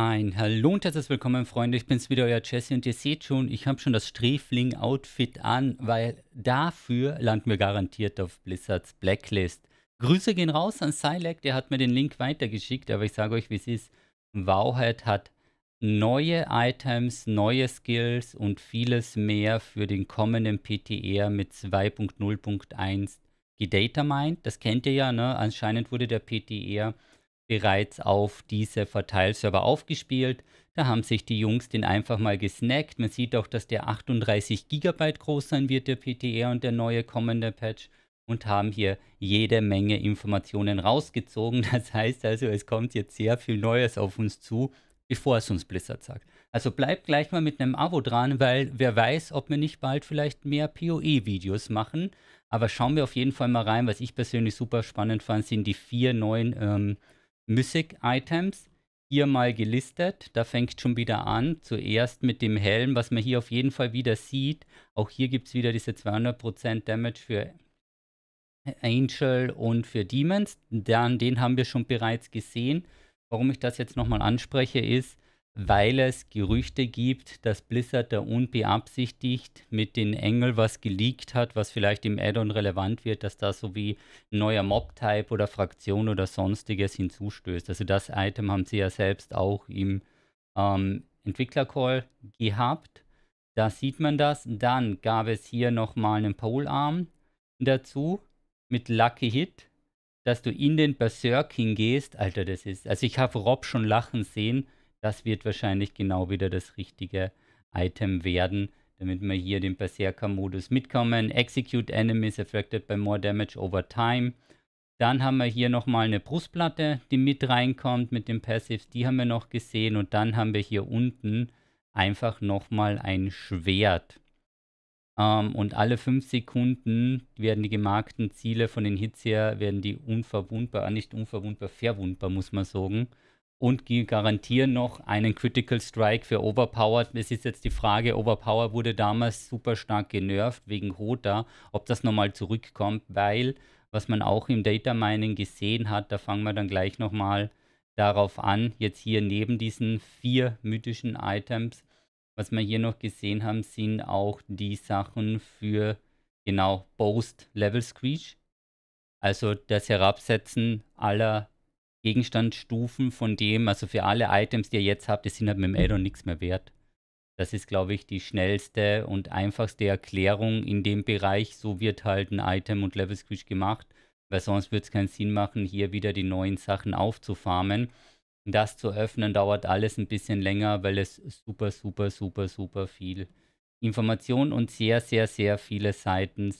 Ein Hallo und herzlich willkommen, Freunde. Ich bin's wieder, euer Jesse und ihr seht schon, ich habe schon das Sträfling-Outfit an, weil dafür landen wir garantiert auf Blizzards Blacklist. Grüße gehen raus an Silek, der hat mir den Link weitergeschickt, aber ich sage euch, wie es ist. Wowhead hat neue Items, neue Skills und vieles mehr für den kommenden PTR e mit 2.0.1 gedatamined. Das kennt ihr ja, ne? Anscheinend wurde der PTR e bereits auf diese Verteilserver aufgespielt. Da haben sich die Jungs den einfach mal gesnackt. Man sieht auch, dass der 38 GB groß sein wird, der PTR e und der neue kommende Patch. Und haben hier jede Menge Informationen rausgezogen. Das heißt also, es kommt jetzt sehr viel Neues auf uns zu, bevor es uns Blizzard sagt. Also bleibt gleich mal mit einem Abo dran, weil wer weiß, ob wir nicht bald vielleicht mehr PoE-Videos machen. Aber schauen wir auf jeden Fall mal rein. Was ich persönlich super spannend fand, sind die vier neuen ähm, Mythic-Items hier mal gelistet. Da fängt schon wieder an. Zuerst mit dem Helm, was man hier auf jeden Fall wieder sieht. Auch hier gibt es wieder diese 200% Damage für Angel und für Demons. Dann, den haben wir schon bereits gesehen. Warum ich das jetzt nochmal anspreche, ist, weil es Gerüchte gibt, dass Blizzard da unbeabsichtigt mit den Engel was geleakt hat, was vielleicht im Addon relevant wird, dass da so wie ein neuer Mob-Type oder Fraktion oder sonstiges hinzustößt. Also das Item haben sie ja selbst auch im ähm, Entwickler-Call gehabt. Da sieht man das. Dann gab es hier nochmal einen Polearm dazu mit Lucky Hit, dass du in den Berserk hingehst. Alter, das ist. Also ich habe Rob schon lachen sehen das wird wahrscheinlich genau wieder das richtige Item werden, damit wir hier den Berserker-Modus mitkommen. Execute Enemies affected by more damage over time. Dann haben wir hier nochmal eine Brustplatte, die mit reinkommt mit den Passives. Die haben wir noch gesehen. Und dann haben wir hier unten einfach nochmal ein Schwert. Ähm, und alle 5 Sekunden werden die gemarkten Ziele von den Hits her, werden die unverwundbar, nicht unverwundbar, verwundbar muss man sagen, und garantieren noch einen Critical Strike für Overpowered. Es ist jetzt die Frage, Overpowered wurde damals super stark genervt wegen Hota, ob das nochmal zurückkommt, weil was man auch im Data Mining gesehen hat, da fangen wir dann gleich nochmal darauf an, jetzt hier neben diesen vier mythischen Items, was wir hier noch gesehen haben, sind auch die Sachen für genau Post Level Screech. Also das Herabsetzen aller Gegenstandsstufen von dem, also für alle Items, die ihr jetzt habt, die sind halt mit dem mhm. Addon nichts mehr wert. Das ist, glaube ich, die schnellste und einfachste Erklärung in dem Bereich. So wird halt ein Item und Level Squish gemacht, weil sonst würde es keinen Sinn machen, hier wieder die neuen Sachen aufzufarmen. Das zu öffnen dauert alles ein bisschen länger, weil es super, super, super, super viel Information und sehr, sehr, sehr viele Seiten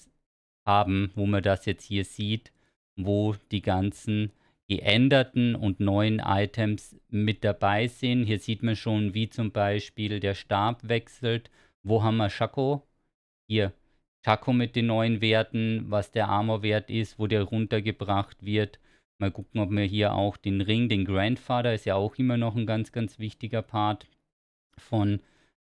haben, wo man das jetzt hier sieht, wo die ganzen geänderten und neuen Items mit dabei sind. Hier sieht man schon, wie zum Beispiel der Stab wechselt. Wo haben wir Schako? Hier, Schako mit den neuen Werten, was der Armor-Wert ist, wo der runtergebracht wird. Mal gucken, ob wir hier auch den Ring, den Grandfather, ist ja auch immer noch ein ganz, ganz wichtiger Part von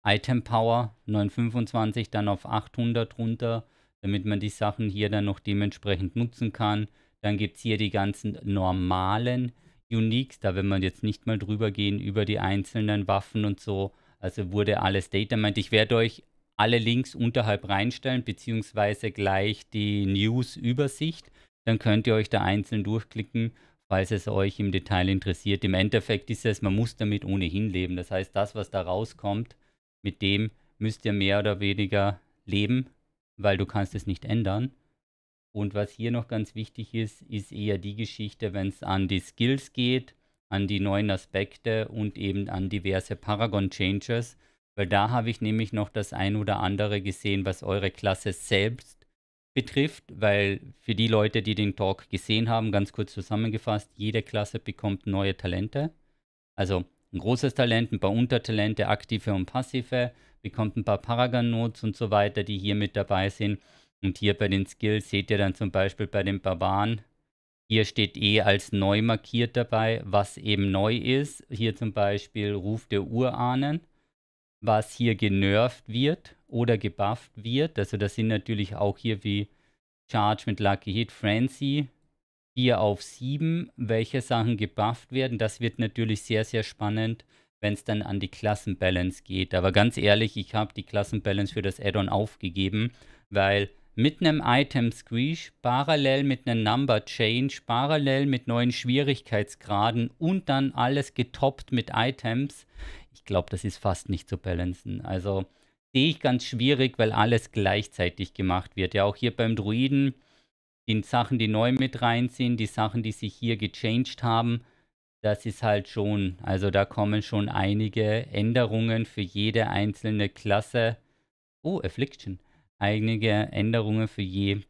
Item Power 925 dann auf 800 runter, damit man die Sachen hier dann noch dementsprechend nutzen kann. Dann gibt es hier die ganzen normalen Uniques. Da will man jetzt nicht mal drüber gehen über die einzelnen Waffen und so. Also wurde alles Data. ich werde euch alle Links unterhalb reinstellen, beziehungsweise gleich die News-Übersicht. Dann könnt ihr euch da einzeln durchklicken, falls es euch im Detail interessiert. Im Endeffekt ist es, man muss damit ohnehin leben. Das heißt, das, was da rauskommt, mit dem müsst ihr mehr oder weniger leben, weil du kannst es nicht ändern. Und was hier noch ganz wichtig ist, ist eher die Geschichte, wenn es an die Skills geht, an die neuen Aspekte und eben an diverse Paragon-Changes. Weil da habe ich nämlich noch das ein oder andere gesehen, was eure Klasse selbst betrifft. Weil für die Leute, die den Talk gesehen haben, ganz kurz zusammengefasst, jede Klasse bekommt neue Talente. Also ein großes Talent, ein paar Untertalente, aktive und passive, bekommt ein paar Paragon-Notes und so weiter, die hier mit dabei sind. Und hier bei den Skills seht ihr dann zum Beispiel bei den Barbaren, hier steht E als neu markiert dabei, was eben neu ist. Hier zum Beispiel Ruf der Urahnen, was hier genervt wird oder gebufft wird. Also das sind natürlich auch hier wie Charge mit Lucky Hit, Frenzy, hier auf 7, welche Sachen gebufft werden. Das wird natürlich sehr, sehr spannend, wenn es dann an die Klassenbalance geht. Aber ganz ehrlich, ich habe die Klassenbalance für das Add-on aufgegeben, weil mit einem Item Squeeze, parallel mit einem Number Change, parallel mit neuen Schwierigkeitsgraden und dann alles getoppt mit Items. Ich glaube, das ist fast nicht zu balancen. Also sehe ich ganz schwierig, weil alles gleichzeitig gemacht wird. Ja, auch hier beim Druiden, die Sachen, die neu mit rein sind, die Sachen, die sich hier gechanged haben, das ist halt schon, also da kommen schon einige Änderungen für jede einzelne Klasse. Oh, Affliction einige Änderungen für je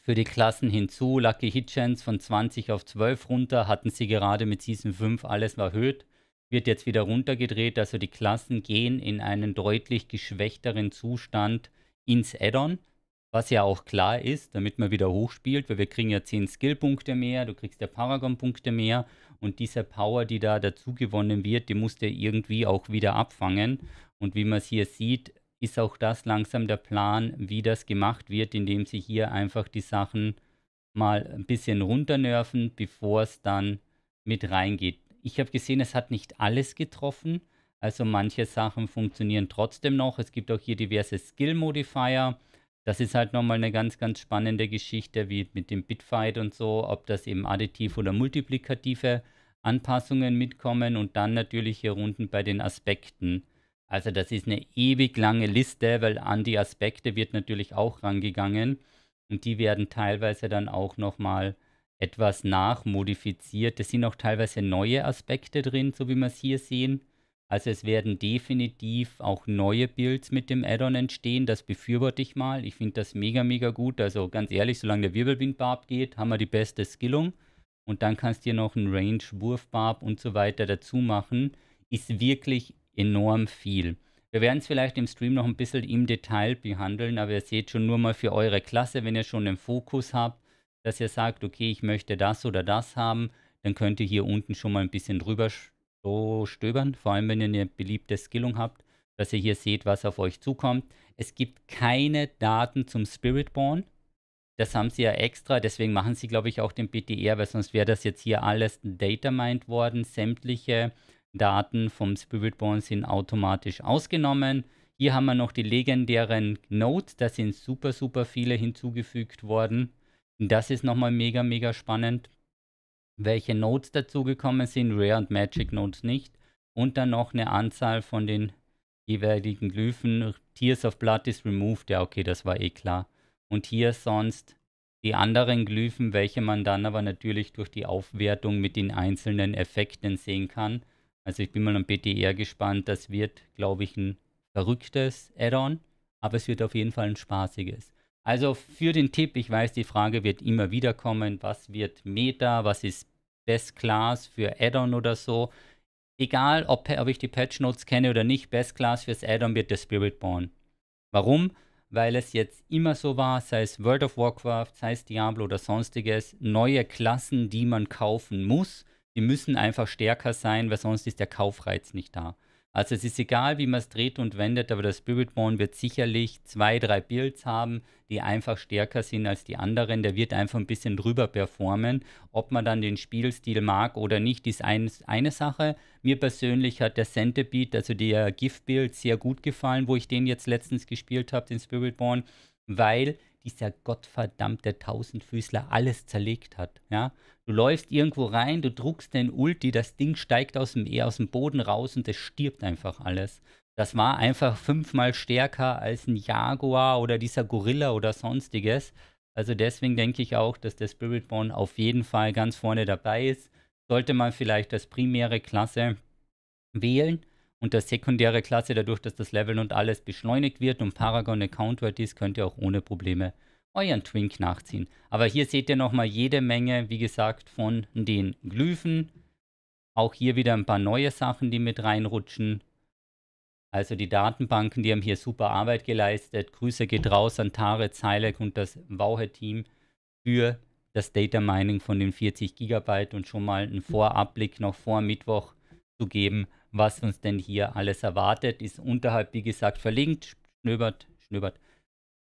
für die Klassen hinzu. Lucky Hitchens von 20 auf 12 runter, hatten sie gerade mit Season 5 alles erhöht, wird jetzt wieder runtergedreht. Also die Klassen gehen in einen deutlich geschwächteren Zustand ins Addon, was ja auch klar ist, damit man wieder hochspielt, weil wir kriegen ja 10 Skillpunkte mehr, du kriegst ja Paragon-Punkte mehr und diese Power, die da dazu gewonnen wird, die musst du irgendwie auch wieder abfangen. Und wie man es hier sieht, ist auch das langsam der Plan, wie das gemacht wird, indem sie hier einfach die Sachen mal ein bisschen runternerven, bevor es dann mit reingeht. Ich habe gesehen, es hat nicht alles getroffen, also manche Sachen funktionieren trotzdem noch. Es gibt auch hier diverse Skill-Modifier. Das ist halt nochmal eine ganz, ganz spannende Geschichte, wie mit dem Bitfight und so, ob das eben additiv oder multiplikative Anpassungen mitkommen und dann natürlich hier unten bei den Aspekten also das ist eine ewig lange Liste, weil an die Aspekte wird natürlich auch rangegangen und die werden teilweise dann auch nochmal etwas nachmodifiziert. Es sind auch teilweise neue Aspekte drin, so wie wir es hier sehen. Also es werden definitiv auch neue Builds mit dem Addon entstehen. Das befürworte ich mal. Ich finde das mega, mega gut. Also ganz ehrlich, solange der Wirbelwind-Barb geht, haben wir die beste Skillung. Und dann kannst du hier noch einen Range, Wurf-Barb und so weiter dazu machen. Ist wirklich enorm viel. Wir werden es vielleicht im Stream noch ein bisschen im Detail behandeln, aber ihr seht schon nur mal für eure Klasse, wenn ihr schon einen Fokus habt, dass ihr sagt, okay, ich möchte das oder das haben, dann könnt ihr hier unten schon mal ein bisschen drüber so stöbern, vor allem wenn ihr eine beliebte Skillung habt, dass ihr hier seht, was auf euch zukommt. Es gibt keine Daten zum Spiritborn. Das haben sie ja extra, deswegen machen sie, glaube ich, auch den BTR, weil sonst wäre das jetzt hier alles ein Data Mind worden, sämtliche Daten vom Spiritborn sind automatisch ausgenommen. Hier haben wir noch die legendären Nodes, da sind super, super viele hinzugefügt worden. Das ist nochmal mega, mega spannend. Welche Nodes dazugekommen sind, Rare und Magic Nodes nicht. Und dann noch eine Anzahl von den jeweiligen Glyphen. Tears of Blood is removed, ja okay, das war eh klar. Und hier sonst die anderen Glyphen, welche man dann aber natürlich durch die Aufwertung mit den einzelnen Effekten sehen kann. Also ich bin mal am BTR e gespannt. Das wird, glaube ich, ein verrücktes Add-on, aber es wird auf jeden Fall ein spaßiges. Also für den Tipp, ich weiß, die Frage wird immer wieder kommen, was wird Meta, was ist Best Class für Add-on oder so. Egal, ob, ob ich die Patch Notes kenne oder nicht, Best Class fürs Add-on wird der Spiritborn. Warum? Weil es jetzt immer so war, sei es World of Warcraft, sei es Diablo oder sonstiges, neue Klassen, die man kaufen muss die müssen einfach stärker sein, weil sonst ist der Kaufreiz nicht da. Also es ist egal, wie man es dreht und wendet, aber das Spiritborn wird sicherlich zwei, drei Builds haben, die einfach stärker sind als die anderen. Der wird einfach ein bisschen drüber performen. Ob man dann den Spielstil mag oder nicht, ist ein, eine Sache. Mir persönlich hat der Centipede, also der Gift-Build, sehr gut gefallen, wo ich den jetzt letztens gespielt habe, den Spiritborn, weil dieser gottverdammte Tausendfüßler alles zerlegt hat. Ja? Du läufst irgendwo rein, du druckst den Ulti, das Ding steigt aus dem, aus dem Boden raus und es stirbt einfach alles. Das war einfach fünfmal stärker als ein Jaguar oder dieser Gorilla oder sonstiges. Also deswegen denke ich auch, dass der Spiritborn auf jeden Fall ganz vorne dabei ist. Sollte man vielleicht das primäre Klasse wählen und das sekundäre Klasse dadurch, dass das Level und alles beschleunigt wird und Paragon eine Counter ist, könnt ihr auch ohne Probleme euren Twink nachziehen. Aber hier seht ihr nochmal jede Menge, wie gesagt, von den Glyphen. Auch hier wieder ein paar neue Sachen, die mit reinrutschen. Also die Datenbanken, die haben hier super Arbeit geleistet. Grüße geht raus an Tare, Zeilek und das Wauhe-Team für das Data Mining von den 40 Gigabyte und schon mal einen Vorabblick noch vor Mittwoch zu geben, was uns denn hier alles erwartet. Ist unterhalb, wie gesagt, verlinkt. Schnöbert, schnöbert,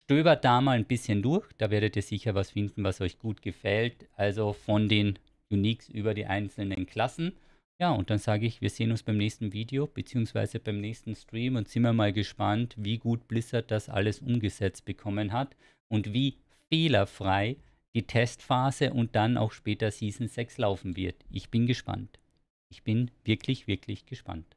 Stöbert da mal ein bisschen durch, da werdet ihr sicher was finden, was euch gut gefällt. Also von den Uniques über die einzelnen Klassen. Ja, und dann sage ich, wir sehen uns beim nächsten Video bzw. beim nächsten Stream und sind wir mal gespannt, wie gut Blizzard das alles umgesetzt bekommen hat und wie fehlerfrei die Testphase und dann auch später Season 6 laufen wird. Ich bin gespannt. Ich bin wirklich, wirklich gespannt.